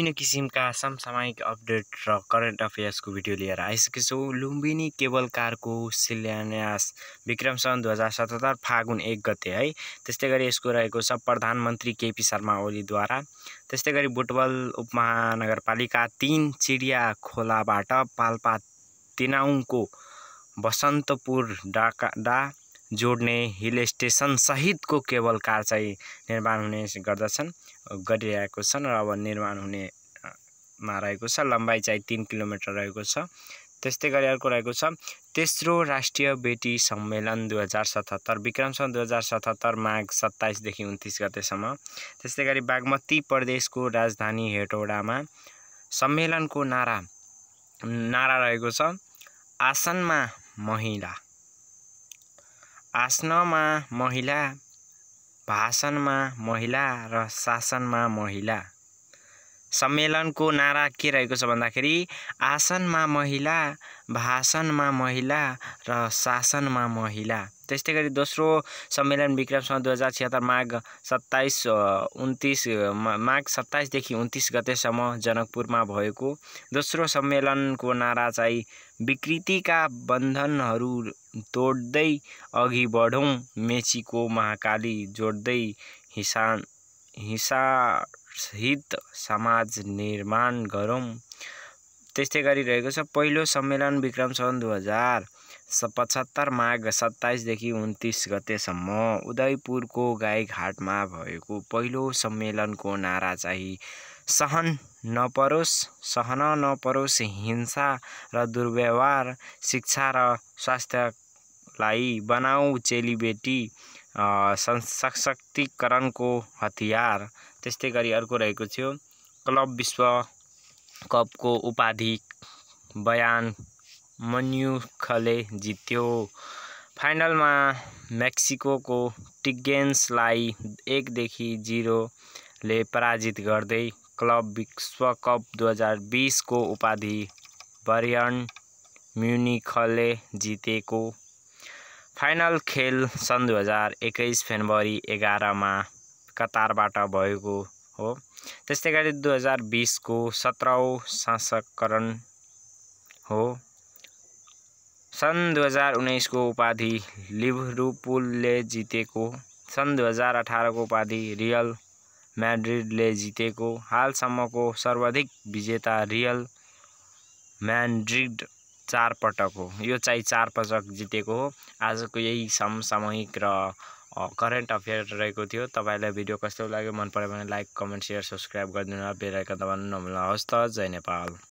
विभिन्न किसिमका समसामयिक अपडेट र करेन्ट अफेयर्सको भिडियो लिएर आइसकेको छु लुम्बिनी केबल कारको शिलान्यास विक्रम सन् दुई हजार सतहत्तर फागुन एक गते है त्यस्तै गरी यसको रहेको छ प्रधानमन्त्री केपी शर्मा ओलीद्वारा त्यस्तै गरी बुटवल उपमहानगरपालिका तिन चिडिया खोलाबाट पाल्पा तिनाउङको बसन्तपुर डाका डा जोड्ने हिल स्टेसन सहितको केबल कार चाहिँ निर्माण हुने गर्दछन् गरिरहेको छन् र अब निर्माण हुनेमा रहेको छ लम्बाइ चाहिँ तिन किलोमिटर रहेको छ त्यस्तै गरी अर्को रहेको छ तेस्रो राष्ट्रिय बेटी सम्मेलन दुई हजार सतहत्तर विक्रम सन् दुई हजार सतहत्तर माघ सत्ताइसदेखि उन्तिस गतेसम्म त्यस्तै गरी बागमती प्रदेशको राजधानी हेटौडामा सम्मेलनको नारा नारा रहेको छ आसनमा महिला आसनमा महिला भाषणमा महिला र शासनमा महिला सम्मेलनको नारा के रहेको छ भन्दाखेरि आसनमा महिला भाषणमा महिला र शासनमा महिला त्यस्तै गरी दोस्रो सम्मेलन विक्रम दुई हजार छिहत्तर माघ सत्ताइस उन्तिस माघ सत्ताइसदेखि उन्तिस गतेसम्म जनकपुरमा भएको दोस्रो सम्मेलनको नारा चाहिँ विकृतिका बन्धनहरू तोड्दै अघि बढौँ मेचीको महाकाली जोड्दै हिसा हिंसाहित समाज निर्माण गरौँ त्यस्तै गरिरहेको छ पहिलो सम्मेलन विक्रम सन् दुई हजार पचहत्तर माघ सत्ताइसदेखि उन्तिस गतेसम्म उदयपुरको गाईघाटमा भएको पहिलो सम्मेलनको नारा चाहिँ सहन नपरोस् सहन नपरोस् हिंसा र दुर्व्यवहार शिक्षा र स्वास्थ्यलाई बनाऊ चेलीबेटी सशक्तिकरणको हतियार त्यस्तै गरी अर्को रहेको थियो क्लब विश्व कपको उपाधि बयान मन्युखले जित्यो फाइनलमा मेक्सिको टिगेन्सलाई एकदेखि जिरोले पराजित गर्दै क्लब विश्वकप दुई हजार बिसको उपाधि बरियन म्युनिखले जितेको फाइनल खेल सन् दुई हजार एक्काइस फेब्रुअरी एघारमा कतारबाट भएको हो त्यस्तै गरी दुई हजार बिसको सत्रौँ संस्करण हो सन् दुई हजार उन्नाइसको उपाधि लिभरुपुलले जितेको सन् दुई हजार अठारको उपाधि रियल म्याड्रिडले जितेको हालसम्मको सर्वाधिक विजेता रियल म्याड्रिड चार पटक हो यो चाहिँ चार पटक जितेको हो आजको यही समसामयिक र करेन्ट अफेयर रहेको थियो तपाईँलाई भिडियो कस्तो लाग्यो मन पऱ्यो भने लाइक कमेन्ट सेयर सब्सक्राइब गरिदिनु बेलायकन दबाउनु नभुल्नुहोस् त जय नेपाल